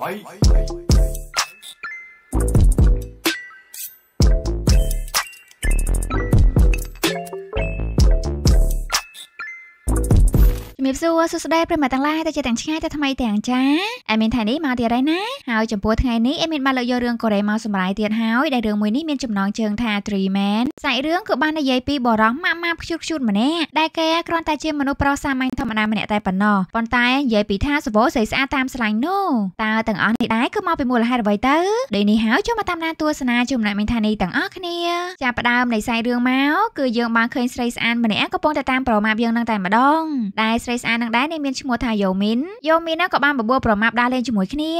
Bye. Bye. ជំរាបសួរសួស្តីប្រិមត្តទាំងឡាយទៅជាទាំងឆ្ងាយទៅថ្មីទាំងចាអេមីនថ្ងៃនេះមកទៀតហើយណាហើយចំពោះថ្ងៃនេះអេមីនបានលើកយករឿងកូរ៉េមកសម្រាយទៀតហើយដែលរឿងមួយនេះមានចំណងជើងថា Three Men សាច់រឿងគឺបាននិយាយពីបរិះម៉ាក់ម៉ាខ្ជូតខ្ជូតម្នាក់ដែលគេគ្រាន់តែជាមនុស្សប្រុសសាមញ្ញធម្មតាម្នាក់តែប៉ុណ្ណោះប៉ុន្តែនិយាយពីថាសវោស្រីស្អាតតាមស្លាញ់នោះតើទាំងអស់នេះដែរគឺមកពីមូលហេតុអ្វីទៅដូចនេះហើយចូលមកតាមដានទស្សនាជំនុំអេមីនថ្ងៃនេះទាំងអស់គ្នា ចាប់ផ្ដើមនៃសាច់រឿងមកគឺយើងបានឃើញស្រីស្អាតម្នាក់កំពុងតែតាមប្រមាថយើងនឹងតែម្ដងដែលស្ស្រីស្អាតនឹងដែរនេះមានឈ្មោះថាយូមីនយូមីនណាក៏បានបបួលប្រមាប់ដើរលេងជាមួយគ្នា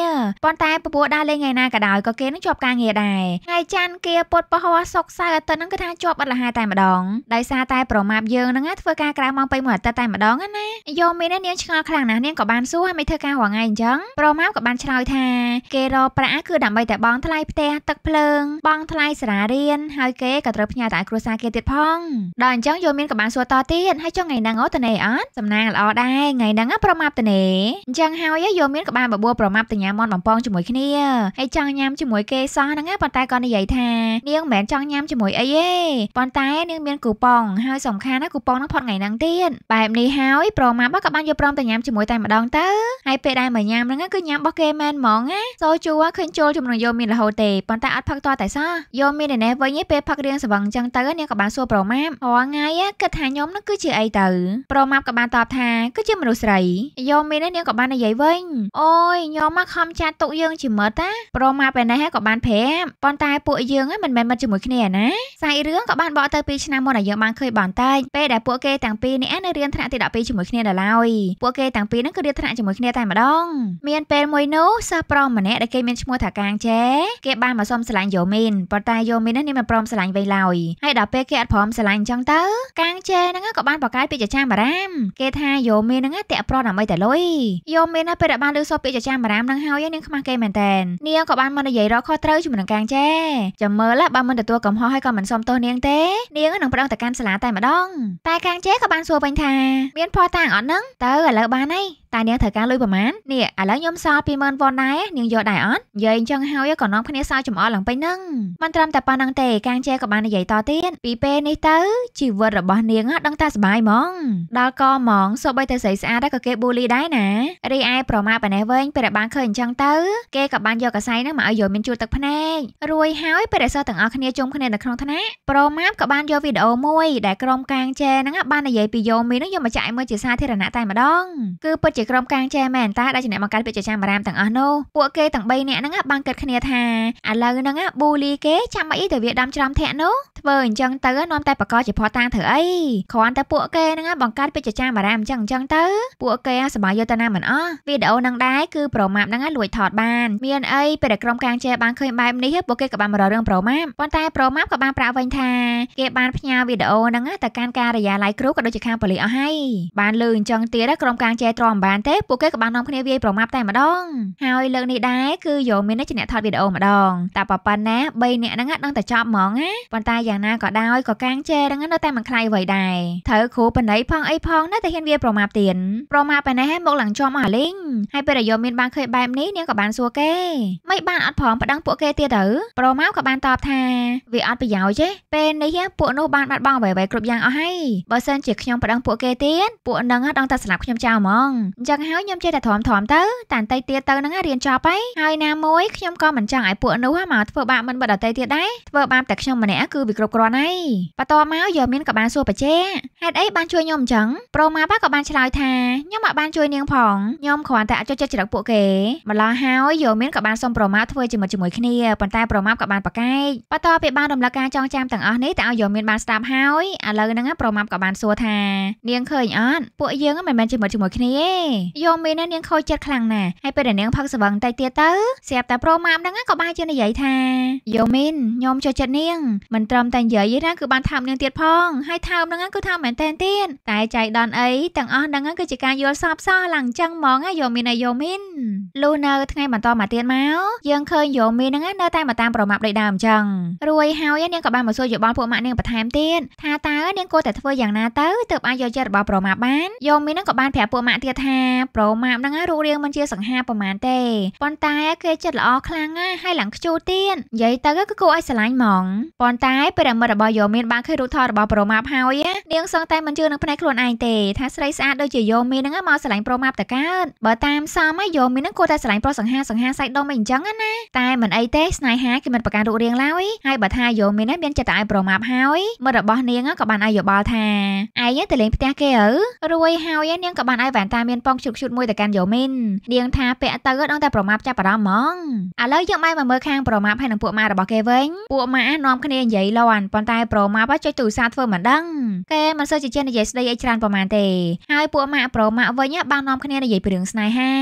ប៉ុន្តែបបួលដើរលេងថ្ងៃណាក៏ដោយក៏គេនឹងជាប់ការងារដែរថ្ងៃច័ន្ទគៀពុតពហោសុកសៅអាទិត្យហ្នឹងគឺថាជាប់អត់លះតែម្ដងដោយសារតែប្រមាប់យើងហ្នឹងធ្វើការក្រៅម៉ោង2មួយអាទិត្យតែម្ដងណាយូមីននាងឆ្ងល់ខ្លាំងណាស់នាងក៏បានសួរហើយមិនធ្វើការរងថ្ងៃអញ្ចឹងប្រមាប់ក៏បានឆ្លើយថាគេរកប្រាក់គឺដើម្បីតែបង ថ្លៃផ្ទះទឹកភ្លើង បង ថ្លៃសារារៀនហើយគេក៏ត្រូវផ្ញើតែគ្រួសារគេទៀតផងដល់អញ្ចឹងយូមីនក៏បានសួរតទៀតហើយចុះថ្ងៃហ្នឹងអូតើណែអត់សំណាងល្អល្អដែរថ្ងៃហ្នឹងប្រមាប់តនេអញ្ចឹងហើយយោមានក្បាលបបួលប្រមាប់តញ៉ាមន់បំពងជាមួយគ្នាហើយចង់ញ៉ាំជាមួយគេសោះហ្នឹងប៉ុន្តែក៏និយាយថានាងមិនមែនចង់ញ៉ាំជាមួយអីទេប៉ុន្តែនាងមានគូប៉ងហើយសំខាន់ណាគូប៉ងហ្នឹងផុតថ្ងៃហ្នឹងទៀតបែបនេះហើយប្រមាប់ក៏បានយកព្រមតញ៉ាំជាមួយតែម្ដងទៅហើយពេលដែលមកញ៉ាំហ្នឹងគឺញ៉ាំរបស់គេមែនហ្មងណាសូជួឃើញចូលជំនុំយោមានរហូតទេប៉ុន្តែអត់ផឹកតតែសោះយោមានឯនេះវិញពេលផឹករៀងស្វឹងអញ្ចឹងទៅនាងក៏បានសួរប្រមាប់រាល់ថ្ងៃគិតថាខ្ញុំហ្នឹងគឺជាអីទៅប្រមាប់ក៏បានតបថាគឺជាមនុស្សស្រីយោមីនេះនាងក៏បាននិយាយវិញអូយញោមមកខំចាត់ទុកយើងជាមិត្តណាប្រមាពេលនេះក៏បានប្រាប់ប៉ុន្តែពួកយើងហ្នឹងមិនមែនមិត្តជាមួយគ្នាណាសាច់រឿងក៏បានបកទៅពីឆ្នាំមុនដែលយើងបានឃើញបន្តិចពេលដែលពួកគេទាំងពីរនេះនៅរៀនថ្នាក់ទី12ជាមួយគ្នាដល់ឡើយពួកគេទាំងពីរហ្នឹងគឺរៀនថ្នាក់ជាមួយគ្នាតែម្ដងមានពេលមួយនោះសិស្សប្រុសម្នាក់ដែលគេមានឈ្មោះថាកាងចែគេបានមកសុំស្រឡាញ់យោមីនប៉ុន្តែយោមីននេះមិនព្រមស្រឡាញ់វិញឡើយហើយដល់ពេលគេអត់ព្រមស្រឡាញ់អញ្ចឹងទៅកាងងជេហ្នឹងក៏បានបកកាយពាក្យចចាមបារាមគេថាយោមៀនហ្នឹងតាក់ប្រដើម្បីតែលុយយោមៀនពេលដែលបានលើសូពាក្យចចាមបារាមហ្នឹងហើយនាងខ្មាស់គេមែនតែននាងក៏បានមកនិយាយរកខុសត្រូវជាមួយនឹងកាងជេចាំមើលបើមិនទទួលកំហុសហើយក៏មិនសុំទោសនាងទេនាងនឹងប្តឹងទៅកាន់សាលាតែម្ដងតែកាងជេក៏បានសួរវិញថាមានភ័ស្តុតាងអត់ហ្នឹងតើឥឡូវបានហើយតើនាងត្រូវការលុយប្រមាណនេះឥឡូវខ្ញុំសល់20000វ៉ុនដែរនាងយកដែរអត់និយាយអញ្ចឹងហើយក៏នាំគ្នាសើចំអល់ឡើងពេញនឹងមិនត្រឹមតែប៉ុណ្្នឹងទេកាងជេក៏បាននិយាយតទៀតពីពេលនេះទៅជីវិតរបស់នាងដឹងតែសប្បាយហ្មងដល់ក៏ហ្មងសូម្បីតែស្រីស្អាតក៏គេប៊ូលីដែរណារីឯប្រមាប៉ណេះវិញពេលដែលបានឃើញអញ្ចឹងទៅគេក៏បានយកកសែងហ្នឹងមកឲ្យយល់មានជួលទឹកភ្នែករួយហើយពេលដែលសិស្សទាំងអស់គ្នាជុំគ្នានៅក្នុងថ្នាក់ប្រមាក៏បានយកវីដេអូមួយដែលក្រុមកាងជេហ្នឹងបាននិយាយពីយោមីនឹងយកមកចាក់ឲ្យមើលជាសាធារណៈតែម្ដងគឺពិតជាជាក្រុមការចែមែនតើដែលជាអ្នកបង្កើតពាក្យចចាមអារាមទាំងអស់នោះពួកគេទាំង3នាក់ហ្នឹងបានគិតគ្នាថាឥឡូវហ្នឹងប៊ូលីគេចាំអីទៅវាដំច្រំធាក់នោះធ្វើអញ្ចឹងទៅនាំតែបកកជាផតាំងធ្វើអីគ្រាន់តែពួកគេហ្នឹងបង្កើតពេជ្រចាមអារ៉ាមអញ្ចឹងអញ្ចឹងទៅ ពួកគេសบายយកទៅណាមិនអស់វីដេអូហ្នឹងដែរគឺប្រមាបហ្នឹងលួចថត បានមានអីពេលដែលក្រុមការជេរបានឃើញបែបនេះពួកគេក៏បានមកររឿងប្រមាបប៉ុន្តែប្រមាបក៏បានប្រាក់វិញថាគេបានផ្ញើវីដេអូហ្នឹងទៅកាន់ការិយាល័យគ្រូក៏ដូចជាខាងប៉ូលីសអស់ហើយបានលើអញ្ចឹងទៀតក្រុមការជេរទ្រាំបានទេពួកគេក៏បាននាំគ្នាវាយប្រមាបតែម្ដងហើយលើកនេះដែរគឺយោមានជាអ្នកថតវីដេអូម្ដងតែប៉ុណ្ណេះ3នាក់ហ្នឹងដឹងតែចប់ហ្មងណាប៉ុន្តែយ៉ាងណាក៏ដោយក៏កាងជេនឹងនៅតែមិនខ្លាយអ្វីដែរត្រូវគ្រូបណ្ណៃផងអីផងនៅតែហ៊ានវាប្រមាថទៀតប្រមាថបែនេះមកឡើងជាប់មកអាលីងហើយពេលដែលយកមានបានឃើញបែបនេះនាងក៏បានសួរគេមិនបានអត់ផងប្តឹងពួកគេទៀតទៅប្រមាថក៏បានតបថាវាអត់ប្រយោជន៍ទេពេលនេះពួកនោះបានបាត់បង់អ្វីៗគ្រប់យ៉ាងអស់ហើយបើសិនជាខ្ញុំប្តឹងពួកគេទៀតពួកនឹងដល់តែស្លាប់ខ្ញុំចោលហ្មងអញ្ចឹងហើយខ្ញុំចេះតែទ្រាំទ្រាំទៅតែតែទៀតទៅនឹងរៀនចប់ហើយហើយណាមួយខ្ញុំក៏មិនចង់ឲ្យពួកនោះមកធ្វើបាបមិនបដតីទៀតដែរធ្វើបាបតែខ្ញុំម្នាក់គឺវាគ្រប់គ្រាន់ហើយបន្ទាប់មកយកមានក៏បានសួរបច្ចេហេតុអីបានជួយខ្ញុំអញ្ចឹងប្រូម៉ាប៉ាក៏បានឆ្លើយថាខ្ញុំមិនបានជួយនាងផងខ្ញុំគ្រាន់តែអត់ចូលចិត្តច្រឹកពួកគេម្ល៉េះហើយយកមានក៏បានសុំប្រូម៉ាធ្វើជាមិត្តជាមួយគ្នាប៉ុន្តែប្រូម៉ាក៏បានប្រកែកបន្ទាប់ពីបានរំលឹកការចងចាំទាំងអស់នេះតើឲ្យយកមានបានស្ដាប់ហើយឥឡូវហ្នឹងប្រូម៉ាក៏បានសួរថានាងឃើញអត់ពួកយើងមិនមែនជាមិត្តជាមួយគ្នាទេយកមានណានាងខូចចិត្តខ្លាំងណាស់ហើយពេលដែលនាងផឹកស្វឹងតិចទៀតទៅស្រាប់តែប្រូម៉ាមហ្នឹងក៏បានជានិយាយថាយកមីនខ្ញុំចូលចិត្តនាងមិនត្រឹមតែនិយាយណាគឺបានថាមនាងទៀតផងហើយថាមនឹងគឺថាមែនតែនទៀតតែចៃដនអីទាំងអស់ហ្នឹងគឺជាការយល់សបសោះឡើងចឹងហ្មងយោមីនអីយោមីនលូនៅថ្ងៃបន្តមកទៀតមកយើងឃើញយោមីនហ្នឹងនៅតែមកតាមប្រមាប់ដូចដើមចឹងរួយហើយនាងក៏បានមកសួរយោបល់ពួកម៉ាក់នាងបន្ថែមទៀតថាតើនាងគួរតែធ្វើយ៉ាងណាទៅទើបអាចយកចិត្តរបស់ប្រមាប់បានយោមីនហ្នឹងក៏បានប្រាប់ពួកម៉ាក់ទៀតថាប្រមាប់ហ្នឹងរូបរាងមិនជាសង្ហាប្រមាណទេប៉ុន្តែគេចិត្តល្អខ្លាំងណាស់ហើយឡើងខ្ជូរទៀតនិយាយទៅគឺគួរឲ្យស្រឡាញ់ហ្មងប៉ុន្តែពេលដែលមិត្តរបស់យោមានបានឃើញរូបថតរបស់ប្រមាបហើយនាងសឹងតែមិនជឿនឹងភ្នែកខ្លួនឯងទេថាស្រីស្អាតដូចជាយោមានហ្នឹងមកស្រឡាញ់ប្រមាបតកើតបើតាមសមហ៎យោមានហ្នឹងគួរតែស្រឡាញ់ប្រុសសង្ហាសង្ហាសាច់ដុំអីអញ្ចឹងណាតែមិនអីទេស្នេហាគឺមិនប្រកាន់រូបរាងឡើយហើយបើថាយោមានហ្នឹងមានចិត្តតែឲ្យប្រមាបហើយមិត្តរបស់នាងក៏បានឲ្យយោបល់ថាឯងទៅលេងផ្ទះគេអើរួយហើយនាងក៏បានឲ្យវ៉ែនតាមានប៉ងជ្រុកឈុតមួយទៅកាន់យោមីននាងថាពាក់ទៅដល់តែប្រមាបចាប់អារម្មណ៍ហ្មងឥឡូវយើងមកមើលខាងប្រមាបហើយនឹងពួកម៉ារបស់គេវិញពួកម៉ានាំគ្នានិយាយលោទាន់ប៉ុន្តែប្រូម៉ាប់ចុចទូរស័ព្ទធ្វើមិនដឹង គេមិនសូវជាចេះនិយាយស្ដីអីច្រើនប្រហែលទេហើយពួកម៉ាក់ប្រូម៉ាក់វិញបាននាំគ្នានិយាយពីរឿងស្នេហា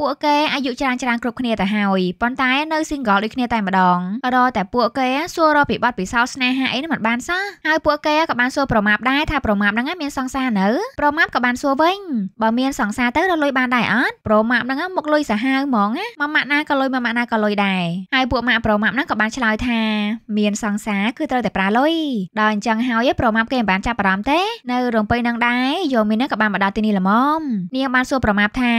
ពួកគេអាយុច្រើនច្រើនគ្រប់គ្នាទៅហើយប៉ុន្តែ នៅ single ដូចគ្នាតែម្ដងរតែពួកគេសួររកពីបទពិសោធន៍ស្នេហាអីនឹងមិនបានសោះហើយពួកគេក៏បានសួរប្រមាបដែរថាប្រមាបហ្នឹងមានសង្សារនៅប្រមាបក៏បានសួរវិញបើមានសង្សារទៅរកលុយបានដែរអត់ប្រមាបហ្នឹងមកលុយសាហាវហ្មងណាមួយម៉ាក់ណាក៏លុយមួយម៉ាក់ណាក៏លុយដែរហើយពួកម៉ាក់ប្រមាបហ្នឹងក៏បានឆ្លើយថាមានសង្សារគឺត្រូវតែប្រាលុយដល់អញ្ចឹងហើយប្រមាប់គេមិនបានចាប់អារម្មណ៍ទេនៅរំពេញនឹងដែរយោមីនឹងក៏បានមកដល់ទីនេះល្មមនាងបានសួរប្រមាប់ថា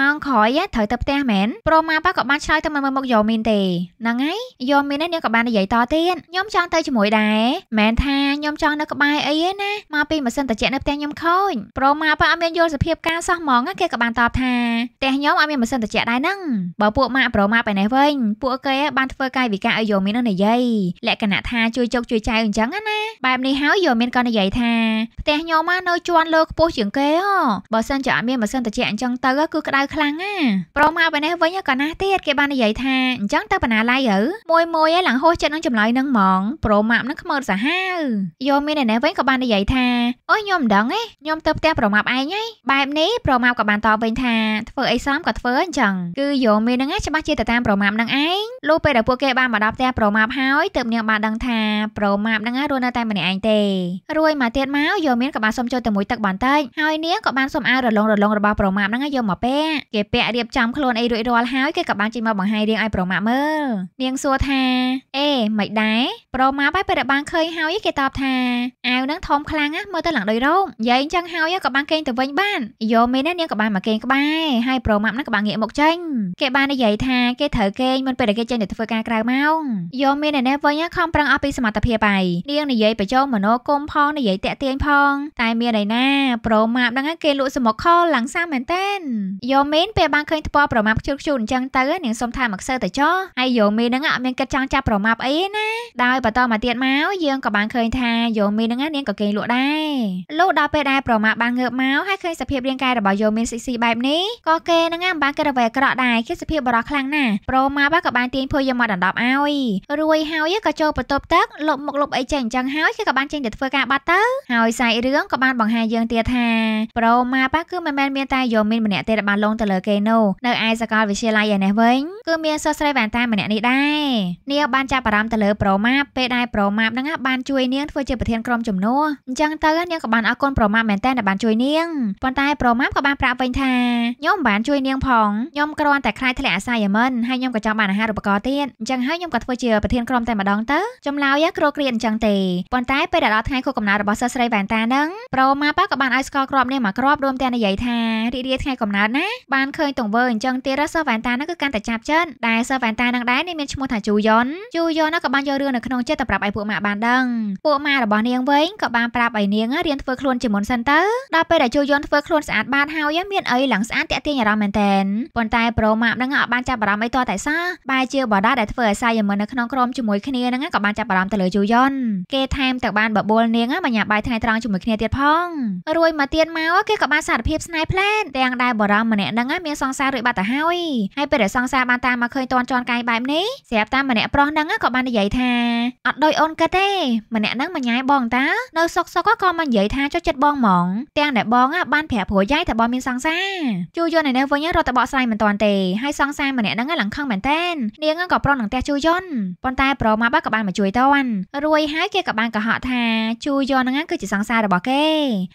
ម៉ោងក្រោយត្រូវទៅផ្ទះមែនប្រមាប់ក៏បានឆ្លើយទៅមិនមើលមុខយោមីនទេហ្នឹងហើយយោមីននេះនាងក៏បាននិយាយតទៀតខ្ញុំចង់ទៅជាមួយដែរមែនថាខ្ញុំចង់នៅក្បែរអីឯណាមកពីម៉ាស៊ីនត្រជាក់នៅផ្ទះខ្ញុំខូចប្រមាប់ក៏អត់មានយល់សភាពការសោះហ្មងគេក៏បានតបថាផ្ទះខ្ញុំអត់មានម៉ាស៊ីនត្រជាក់ដែរហ្នឹងបើពួកម៉ាក់ប្រមាប់ឯនេះវិញពួកគេបានធ្វើកាយវិការឲ្យយោមីននឹងនិយាយលក្ខណៈថាជួយជោគជួយវាចៅអញ្ចឹងណាបែបនេះហើយយល់មានក៏និយាយថាផ្ទះខ្ញុំមកនៅជាន់លើខ្ពស់ជាងគេហ៎បើសិនជាអត់មានម៉ាស៊ីនត្រជាក់អញ្ចឹងទៅគឺក្តៅខ្លាំងណាប្រមកបែបនេះវិញក៏ណាស់ទៀតគេបាននិយាយថាអញ្ចឹងទៅបណ្ណាល័យទៅមួយមួយឯងឡើងហោះចិត្តនឹងចម្លើយនឹងហ្មងប្រមាប់នឹងខ្មើតសាហាវយល់មានឯនេះវិញក៏បាននិយាយថាអូយខ្ញុំមិនដឹងទេខ្ញុំទៅផ្ទះប្រមាប់ឯងឯងបែបនេះប្រមាប់ក៏បានតបវិញថាធ្វើអីសមក៏ធ្វើអញ្ចឹងគឺយល់មាននឹងច្បាស់ជាទៅតាមប្រមាប់នឹងឯងលុះពេលដែលពួកគេបានមកដល់ផ្ទះប្រមាប់ហើយទើបនាងបានដឹងថាប្ររម៉ាបហ្នឹងណារស់នៅតែម្នាក់ឯងទេរួយមកទៀតមកយកមានក៏បានសុំចូលទៅមួយទឹកបន្តិចហើយនាងក៏បានសុំអាវរលុងរលុងរបស់ប្រម៉ាបហ្នឹងយកមកពាក់គេពាក់រៀបចំខ្លួនអីរួចរាល់ហើយគេក៏បានចេញមកបង្ហាយរាងឲ្យប្រម៉ាបមើលនាងសួរថាអេមិនដែរប្រម៉ាបហើយពេលដែលបានឃើញហើយគេតបថាអាវហ្នឹងធំខ្លាំងណាស់មើលទៅឡើងដូចរោមនិយាយអញ្ចឹងហើយក៏បានគេងទៅវិញបានយកមេណានាងក៏បានមកគេងក្បែរហើយប្រម៉ាប់ហ្នឹងក៏បានងាកមកចេញគេបាននិយាយថាគេត្រូវគេងមុនពេលដែលគេចេញទៅធ្វើការក្រៅម៉ោងយកមេណានេះវិញខំប្រឹងអស់ពីសមត្ថភាពភាពឯងនាងនិយាយបញ្ចោមនោគមផងនិយាយតាក់ទាញផងតែមានអីណាប្រូម៉ាប់ហ្នឹងគេលក់សមុកខលឡើងសាមែនតែនយោមីនពេលបានឃើញថ្ពាល់ប្រម៉ាប់ខ្ជិលខ្ជូនអញ្ចឹងទៅនាងសុំថាមកសើទៅចោះហើយយោមីនហ្នឹងអត់មានគិតចង់ចាប់ប្រម៉ាប់អីណាដោយបន្តមកទៀតមកយើងក៏បានឃើញថាយោមីនហ្នឹងនាងក៏គេលក់ដែរលុះដល់ពេលដែលប្រម៉ាប់បានងើបមកហើយឃើញសភាពរាងកាយរបស់យោមីនស៊ីស៊ីបែបនេះក៏គេហ្នឹងមិនបានគិតអ្វីអាក្រក់ដែរគេសភាពបរោះខ្លាំងណាស់ប្រូម៉ាប់ក៏បានទាញភួយយកមកដណ្ដប់ឲ្យរួយហើយក៏ចូលបន្ទប់ទឹកលុបប់មុខលុបអីចេញអញ្ចឹងហើយគេក៏បានចេញទៅធ្វើការបាត់ទៅហើយសាច់រឿងក៏បានបង្ហាញយើងទៀតថាប្រូម៉ាប៉ាគឺមិនមែនមានតែយោមីនម្នាក់ទេដែលបានលងទៅលើគេនោះនៅឯសាកលវិទ្យាល័យឯនេះវិញគឺមានសិស្សស្រីវ៉ាន់តាម្នាក់នេះដែរនាងបានចាប់អារម្មណ៍ទៅលើប្រូម៉ាពេលដែលប្រូម៉ាហ្នឹងបានជួយនាងធ្វើជាប្រធានក្រុមជំនួសអញ្ចឹងទៅនាងក៏បានអរគុណប្រូម៉ាមែនតើដែលបានជួយនាងប៉ុន្តែប្រូម៉ាក៏បានប្រាប់វិញថាខ្ញុំមិនបានជួយនាងផងខ្ញុំគ្រាន់តែខ្លាចធ្លាក់អាសាយមិនហើយខ្ញុំក៏ចង់បានអាហារូបករណ៍ទៀតអញ្ចឹងហើយខ្ញុំក៏ធ្វើជាប្រធានក្រុមតែម្ដងទៅចំឡោយគ្រូរគ្រាអញ្ចឹងទេប៉ុន្តែពេលដល់ថ្ងៃខួបកំណើតរបស់សិស្សស្រីវ៉ែនតានឹងប្រូម៉ាប៉ាក៏បានឲ្យស្គាល់គ្រាប់នេះមកគ្រាប់រួម ទាំងនិយាយថារីករាយថ្ងៃកំណើតណាបានឃើញទង្វើអញ្ចឹងទៀតសិស្សវ៉ែនតានឹងគឺកាន់តែចាប់ចិត្តដែលសិស្សវ៉ែនតានឹងដែរនេះមានឈ្មោះថាជូយ៉ុនជូយ៉ុនក៏បានយករឿងនៅក្នុងចិត្តទៅប្រាប់ឲ្យពួកម៉ាក់បានដឹងពួកម៉ារបស់នាងវិញក៏បានប្រាប់ឲ្យនាងរៀនធ្វើខ្លួនជាមុនសិនទៅដល់ពេលដែលជូយ៉ុនធ្វើខ្លួនស្អាតបានហើយមានអីឡើងស្អាតតាក់ទាញអារម្មណ៍មែនតែនប៉ុន្តែប្រូម៉ាប់នឹងអត់បានចាប់អារម្មណ៍អីតតែសោះបែរជាបដាដែលធ្វើឲ្យសាយមិននៅក្នុងក្រុមជាមួយគ្នានឹងក៏បានចាប់អារម្មណ៍ទៅលើជយុយនគេថែមទាំងបានបបួលនាងមកញ៉ាំបាយថ្ងៃត្រង់ជាមួយគ្នាទៀតផងរួយមកទៀតមកគេក៏បានសារភាពស្នេហ៍ផ្លែនទាំងដែលបរមម្នាក់ហ្នឹងមានសង្សាររួចបាត់ទៅហើយហើយពេលដែលសង្សារបានតាមមកឃើញតនជន់កាយបែបនេះស្រាប់តាមម្នាក់ប្រុសហ្នឹងក៏បាននិយាយថាអត់ដោយអូនគិតទេម្នាក់ហ្នឹងមកញ៉ាយបងតានៅសុកសុកក៏មកនិយាយថាចុចចិត្តបងហ្មងទាំងដែលបងបានប្រាប់ព្រួយយាយតែបងមានសង្សារជួយន់ឯនេះវិញរត់តែបកស្រាយមិនទាន់ទេហើយសង្សារម្នាក់ហ្នឹងឡើងខឹងមែនតែននាងក៏ប្រុសនឹងផ្ទះជួយន់ប៉ុន្តែប្រមាប់ក៏បានមកជួយតនរួចហើយគេក៏បានកុហកថាជូយនហ្នឹងគឺជាសង្សាររបស់គេ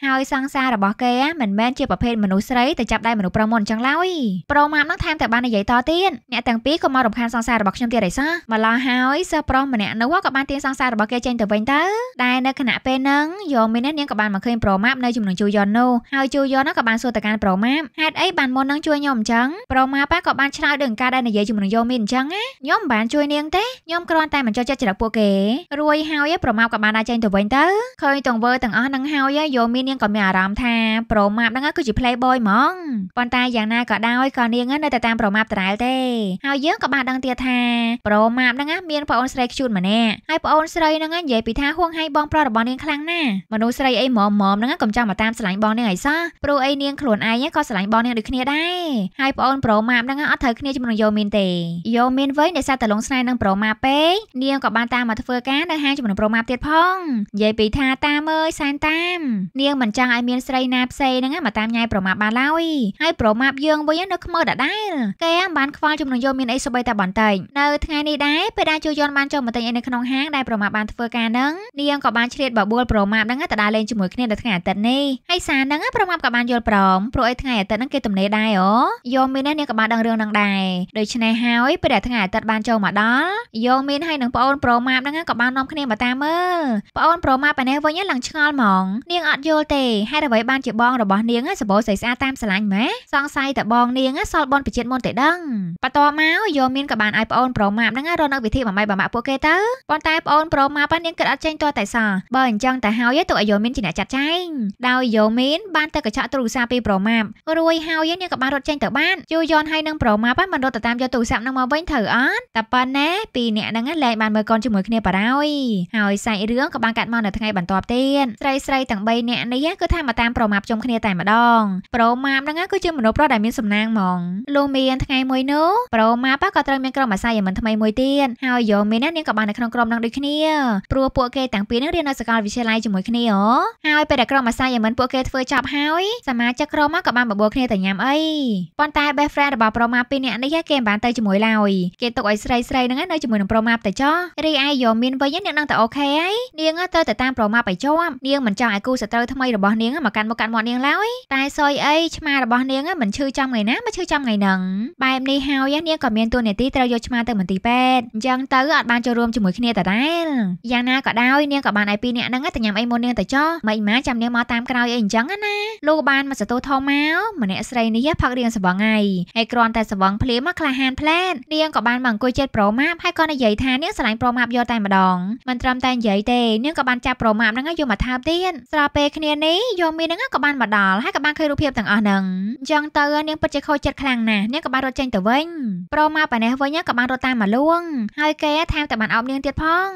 ហើយសង្សាររបស់គេមិនមែនជាប្រភេទមនុស្សស្រីទៅចាប់ដៃមនុស្សប្រុសមុនអញ្ចឹងឡើយប្រូម៉ាប់ហ្នឹងថែមតែបាននិយាយតទៀតអ្នកទាំងពីរក៏មករំខានសង្សាររបស់ខ្ញុំទៀតអីសោះមកឡោះហើយសិស្សប្រុសម្នាក់នោះក៏បានទាញសង្សាររបស់គេចេញទៅវិញទៅដែលនៅខណៈពេលហ្នឹងយមីនេះនាងក៏បានមកឃើញប្រូម៉ាប់នៅជាមួយនឹងជូយននោះហើយជូយនហ្នឹងក៏បានសួរទៅកាន់ប្រូម៉ាប់ហេតុអីបានមុននឹងជួយខ្ញុំអញ្ចឹងប្រូម៉ាប់ក៏បានឆ្លើយដូចការដែលនិយាយជាមួយនឹងយមីអញ្ចឹងណាខ្ញុំមិនបានជួយនាងទេខ្ញុំគ្រាន់តែមិនចូលចិត្តច្រកពួកគេរួរួចហើយប្រម៉ាប់ក៏បានដើរចេញទៅវិញទៅឃើញទង្វើទាំងអស់នឹងហើយយោមីនាងក៏មានអារម្មណ៍ថាប្រម៉ាប់ហ្នឹងគឺជា playboy ហ្មងប៉ុន្តែយ៉ាងណាក៏ដោយក៏នាងនៅតែតាមប្រម៉ាប់ដដែលទេហើយយើងក៏បានដឹងទៀតថាប្រម៉ាប់ហ្នឹងមានប្អូនស្រីខ្ជូតម្នាក់ហើយប្អូនស្រីហ្នឹងនិយាយពីថាហួងហៃបងប្រុសរបស់នាងខ្លាំងណាស់មនុស្សស្រីអីម៉មម៉មហ្នឹងកុំចង់មកតាមស្រឡាញ់បងនាងអីសោះព្រោះអីនាងខ្លួនឯងក៏ស្រឡាញ់បងនាងដូចគ្នាដែរហើយប្អូនប្រម៉ាប់ហ្នឹងអត់ត្រូវគ្នាជាមួយនឹងយោមីនទេយោមីនវិញដែលសារតែលងស្នេហ៍នឹងប្រម៉ាប់ពេកនាងក៏បានតាមមកធ្វើការនៅហាងចំណុំប្រមាបទៀតផងនិយាយពីថាតាមអើយសែនតាមនាងមិនចង់ឲ្យមានស្រីណាផ្សេងហ្នឹងមកតាមញ៉ាយប្រមាបបានឡើយហើយប្រមាបយើងវិញនៅខ្មើដដែលគេបានខ្វល់ចំណុំយកមានអីសបីតែបន្តិចនៅថ្ងៃនេះដែរពេលដែលជួយយន់បានចូលមកទិញអីនៅក្នុងហាងដែលប្រមាបបានធ្វើការហ្នឹងនាងក៏បានឆ្លៀតបបួលប្រមាបហ្នឹងទៅដើរលេងជាមួយគ្នានៅថ្ងៃអាទិត្យនេះហើយសារហ្នឹងប្រមាបក៏បានយល់ព្រមព្រោះអីថ្ងៃអាទិត្យហ្នឹងគេទំនេរដែរអូយកមាននាងក៏បានដឹងរឿងហ្នឹងដែរដូច្នេះហើយពេលដែលថ្ងៃអាទិត្យបានចូលមកដល់យកមានហើយនឹងប្អូនប្រមាបហ្នឹងក៏បាននាំមគ្នាមកតាមមើលប្អូនប្រមាប៉ានេះវិញឡើងឆ្ងល់ហ្មងនាងអត់យល់ទេហេតុអ្វីបានជាបងរបស់នាងសបោស្រីស្អាតតាមស្រឡាញ់ម៉ែសង្ស័យតែបងនាងសល់បនបជាតិមុនតែដឹងបន្ទាប់មកយោមានក៏បានឲ្យប្អូនប្រមាហ្នឹងរនៅវិធីមួយម៉ៃបាក់ពួកគេទៅប៉ុន្តែប្អូនប្រមាប៉ានាងគិតអត់ចេញតតែសោះបើអញ្ចឹងតែហើយទៅឲ្យយោមានជាអ្នកចាត់ចែងដោយយោមានបានទៅកញ្ចក់ទូរស័ព្ទពីប្រមារួយហើយនាងក៏បានរត់ចេញទៅបានយូយន់ហើយនឹងប្រមាប៉ាមិនរត់ទៅតាមយកទូរស័ព្ទហ្នឹងមកវិញត្រូវអត់តែប៉ុណ្ណេះពីរអ្នកហ្នឹងលែងបានមើលកូនជាមួយគ្នាបារោយយហើយសាច់រឿងក៏បានកាត់មកនៅថ្ងៃបន្ទាប់ទៀតស្រីស្រីទាំង3នាក់នេះគឺថាមកតាមប្រមាប់ជុំគ្នាតែម្ដងប្រមាប់ហ្នឹងគឺជាមនុស្សប្រុសដែលមានសំណាងហ្មងលុះមានថ្ងៃមួយនោះប្រមាប់ក៏ត្រូវមានក្រុមអាសាយមិនថ្មីមួយទៀតហើយយោមាននាងក៏បាននៅក្នុងក្រុមហ្នឹងដូចគ្នាព្រោះពួកគេទាំងពីរនឹងរៀននៅសាកលវិទ្យាល័យជាមួយគ្នាអូហើយពេលដែលក្រុមអាសាយមិនពួកគេធ្វើចប់ហើយសមាជិកក្រុមក៏បានបបួលគ្នាទៅញ៉ាំអីប៉ុន្តែ best friend របស់ប្រមាពីរនាក់នេះគេមិនបានទៅជាមួយឡើយគេទុកឲ្យស្រីស្រីហ្នឹងនៅជាមួយនឹងប្រមាតែចោះរីឯយោមានវិញចឹងនាងនឹងតែអូខេហើយនាងត្រូវតែតាមប្រមាប់ឲ្យជាប់នាង មិនចង់ឲ្យគូសត្រូវថ្មីរបស់នាងមកកាន់មកកាន់មាត់នាងឡើយតែសុយអីឆ្មារបស់នាងមិនឈឺចំថ្ងៃណាមកឈឺចំថ្ងៃហ្នឹងបែបនេះហើយនាងក៏មានតួនាទីត្រូវយកឆ្មាទៅមន្ទីរពេទ្យអញ្ចឹងទៅអត់បានចូលរួមជាមួយគ្នាដដែលយ៉ាងណាក៏ដោយនាងក៏បានឲ្យពីរនាក់ហ្នឹងទៅញ៉ាំអីមុននាងទៅចោះមិនម៉ាចាំនាងមកតាមក្រោយអីអញ្ចឹងណាលោកបានមកសតូធំមកម្នាក់ស្រីនេះផឹករៀងស្បងហើយហើយគ្រាន់តែស្បងភ្លាមមកក្លាហានផ្លែតនាងក៏បានមកអង្គុយជិតប្រមាប់ហើយក៏និយាយថានាងស្រឡាញ់ប្រមាប់យកតែម្ដងងមិនត្រឹមតែនិយាយទេនាងក៏បានចាប់ប្រមាបហ្នឹងយកមកថើបទៀតស្របពេលគ្នានេះយកមីហ្នឹងក៏បានមកដល់ហើយក៏បានឃើញរូបភាពទាំងអស់ហ្នឹងអញ្ចឹងទៅនាងពិតជាខូចចិត្តខ្លាំងណាស់នាងក៏បានរត់ចេញទៅវិញប្រមាបអានេះវិញក៏បានរត់តាមមកលួងហើយគេថែមតែបានអប់នាងទៀតផង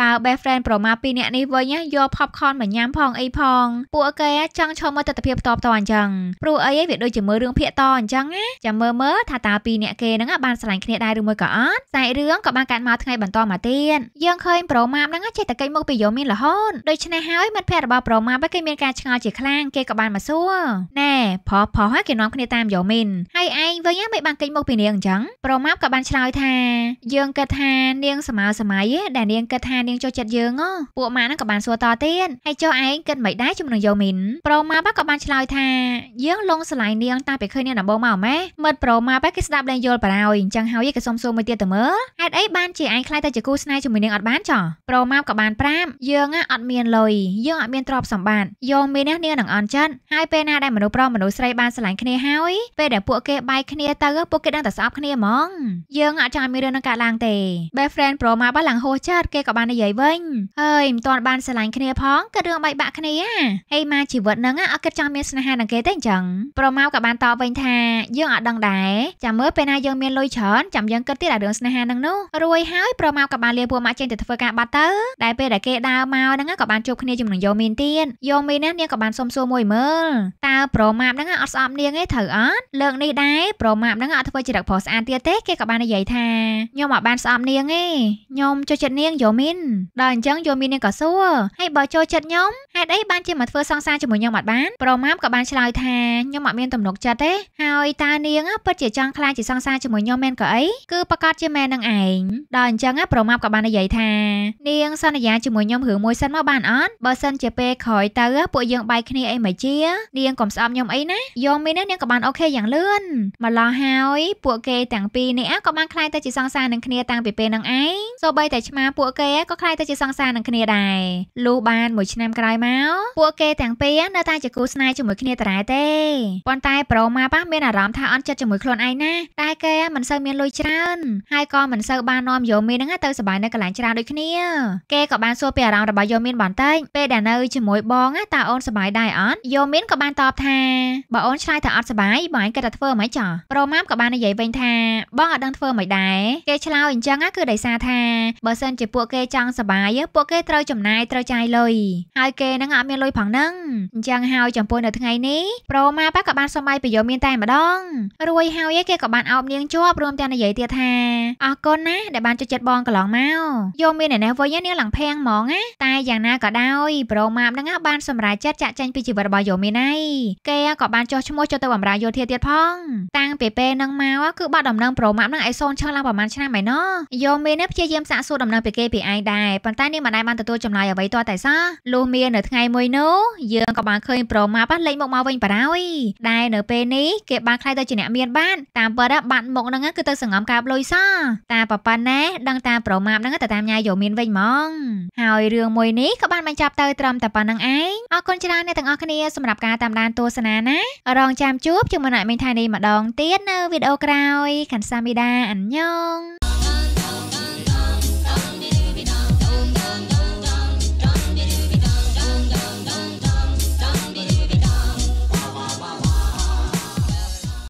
បើ best friend ប្រមាពីរនាក់នេះវិញយក popcorn មកញ៉ាំផងអីផងពួកគេចង់ឈរមើលទស្សនវិជ្ជាតបតអញ្ចឹងព្រោះអីវាដូចជាមើលរឿងភាគតអញ្ចឹងណាចាំមើលមើលថាតើពីរនាក់គេហ្នឹងបានស្រឡាញ់គ្នាដែរឬមួយក៏អត់តែរឿងក៏បានកាត់មកថ្ងៃបន្តមកទៀតយើងឃើញប្រប្រមាបហ្នឹងចេះតែគេមកពីយោមានលហូនដូច្នេះហើយមិត្តភ័ក្តិរបស់ប្រមាបគេមានការឆ្ងល់ជាខ្លាំងគេក៏បានមកសួរណែផោះផោះគេនាំគ្នាតាមយោមានហើយឯងវិញមិនបានគេមកពីនាងអញ្ចឹងប្រមាបក៏បានឆ្លើយថាយើងគិតថានាងសម័យសម័យដែលនាងគិតថានាងចូលចិត្តយើងហ៎ពួកម៉ាហ្នឹងក៏បានសួរតទៀតហើយចុះឯងគិតមិនដែរជំនឹងយោមីនប្រម៉ាប់ក៏បានឆ្លើយថាយើងលងស្រឡាញ់នាងតាំងពីឃើញនាងដំបូងមកម៉ែមិត្តប្រម៉ាប់គេស្ដាប់ឡើងយល់បារោយអញ្ចឹងហើយគេសុំសួរមួយទៀតទៅមើលហេតុអីបានជាឯងខ្លាចតែជាគូស្នេហ៍ជាមួយនាងអត់បានចោះប្រម៉ាមក៏បានប្រាប់យើងអត់មានលុយយើងអត់មានទ្រព្យសម្បត្តិយើងមាននេះនាងនឹងអន់ចិត្តហើយពេលណាដែលមនុស្សប្រុសមនុស្សស្រីបានស្រឡាញ់គ្នាហើយពេលដែលពួកគេបែកគ្នាទៅពួកគេដឹងតែស្អប់គ្នាហ្មងយើងអត់ចង់មានរឿងនឹងកើតឡើងទេ best friend ប្រម៉ាមបានឡើងហោះចិត្តគេក៏បាននិយាយវិញហើយមិនទាន់បានស្រឡាញ់គ្នាផងក៏រឿងបែកបាក់គ្នាហើយមកជីវិតនឹងអត់គិតចង់មានស្នេហានឹងគេទេអញ្ចឹងប្រម៉ាមក៏បានតបវិញថាយើងអត់ដឹងដែរចាំមើលពេលណាយើងមានលុយច្រើនចាំយើងគិតទៀតដល់រឿងស្នេហានឹងនោះរួយហើយប្រម៉ាមក៏បានលាពួកម៉ាក់ចេញទៅធ្វើការបាត់ទៅដែលពេលដែលគេដើរមកហ្នឹងក៏បានជួបគ្នាជាមួយនឹងយោមីនទៀតយោមីនណានាងក៏បានសុំសួរមួយមើលតើប្រមាបហ្នឹងអត់ស្អប់នាងទេត្រូវអត់លើកនេះដែរប្រមាបហ្នឹងអត់ធ្វើជារកប្រុសស្អាតទៀតទេគេក៏បាននិយាយថាខ្ញុំអត់បានស្អប់នាងទេខ្ញុំចូលចិត្តនាងយោមីនដល់អញ្ចឹងយោមីននាងក៏សួរហើយបើចូលចិត្តខ្ញុំហេតុអីបានជាមកធ្វើសង្សារជាមួយខ្ញុំអត់បានប្រមាបក៏បានឆ្លើយថាខ្ញុំអត់មានទំនុកចិត្តទេហើយតើនាងពិតជាចង់ខ្លាចជាសង្សារជាមួយខ្ញុំមែនក៏អីគឺប្រកាសជាមែននឹងឯងដល់អញ្ចឹងប្រមាបក៏បាននិយាយថានាងសន្យាជាមួយខ្ញុំរឿងមួយសិនមកបានអត់បើសិនជាពេលក្រោយទៅពួកយើងបែកគ្នាអីមកជានាងកុំស្អប់ខ្ញុំអីណាយងមីនេះនាងក៏បានអូខេយ៉ាងលឿនមកឡោះហើយពួកគេទាំងពីរនេះក៏បានខ្លាយទៅជាសង្សារនឹងគ្នាតាំងពីពេលនឹងឯងសូម្បីតែឆ្មាពួកគេក៏ខ្លាយទៅជាសង្សារនឹងគ្នាដែរលុះបានមួយឆ្នាំក្រោយមកពួកគេទាំងពីរនៅតែជាគូស្នេហ៍ជាមួយគ្នាតរ៉ែទេប៉ុន្តែប្រូម៉ាប៉ះមានអារម្មណ៍ថាអន់ចិត្តជាមួយខ្លួនឯងណាតែគេមិនសូវមានលុយច្រើនហើយក៏មិនសូវបាននាំយកមីនឹងទៅសบายនៅកន្លែងច្រើនដូចគ្នាគេក៏បានសួរពីអារម្មណ៍របស់យូមីនបន្តិចពេលដែលនៅជាមួយបងតើអូនសប្បាយដែរអត់យូមីនក៏បានតបថាបើអូនឆ្លើយថាអត់សប្បាយបងឯងគិតថាធ្វើមិនចោះប្រូម៉ាមក៏បាននិយាយវិញថាបងអត់ដឹងធ្វើមិនដែរគេឆ្លើយអញ្ចឹងគឺដោយសារថាបើសិនជាពួកគេចង់សប្បាយពួកគេត្រូវចំណាយត្រូវចាយលុយហើយគេនឹងអត់មានលុយផងហ្នឹងអញ្ចឹងហើយចំពោះនៅថ្ងៃនេះប្រូម៉ាមក៏បានសប្បាយពីយូមីនតែម្ដងរួយហើយគេក៏បានអោបនាងជាប់រួមទាំងនិយាយទៀតថាអរគុណណាដែលបានជួយចិត្តបងកន្លងមកយូមីនអ្នកនេះវិញនាងឡើងភាំងហ្មងណាតែយ៉ាងណាក៏ដោយប្រូម៉ាបនឹងបានសម្រេចចិត្តចាក់ចែងពីជីវិតរបស់យូមីណៃគេក៏បានចោះឈ្មោះចូលទៅបម្រើយោធាទៀតផងតាំងពីពេលនឹងមកគឺបាត់ដំណឹងប្រូម៉ាបនឹងឯសូនឈើឡើងប្រហែលឆ្នាំឯណោះយូមីនេះព្យាយាមសាកសួរដំណឹងពីគេពីឯងដែរប៉ុន្តែនាងមិនដែលបានទទួលចម្លើយអ្វីទាល់តែសោះលុះមាននៅថ្ងៃមួយនោះយើងក៏បានឃើញប្រូម៉ាបលេចមុខមកវិញបារោយដែលនៅពេលនេះគេបានខ្លាយទៅជាអ្នកមានបានតាមពិតបាត់មុខនឹងគឺទៅសង្ងំកាបលុយសោះតាប៉ប៉ាណែដឹងតាប្រូម៉ាបនឹងតែតាមញ៉ាយូមីមានវិញហ្មងហើយរឿងមួយនេះក៏បានបញ្ចប់ទៅត្រឹមតែប៉ុណ្្នឹងឯងអរគុណច្រើនអ្នកទាំងអស់គ្នាសម្រាប់ការតាមដានទស្សនាណារងចាំជួបជាមួយអ្នកមីងថៃនេះម្ដងទៀតនៅវីដេអូក្រោយកាន់សាមីដាអញ្ញង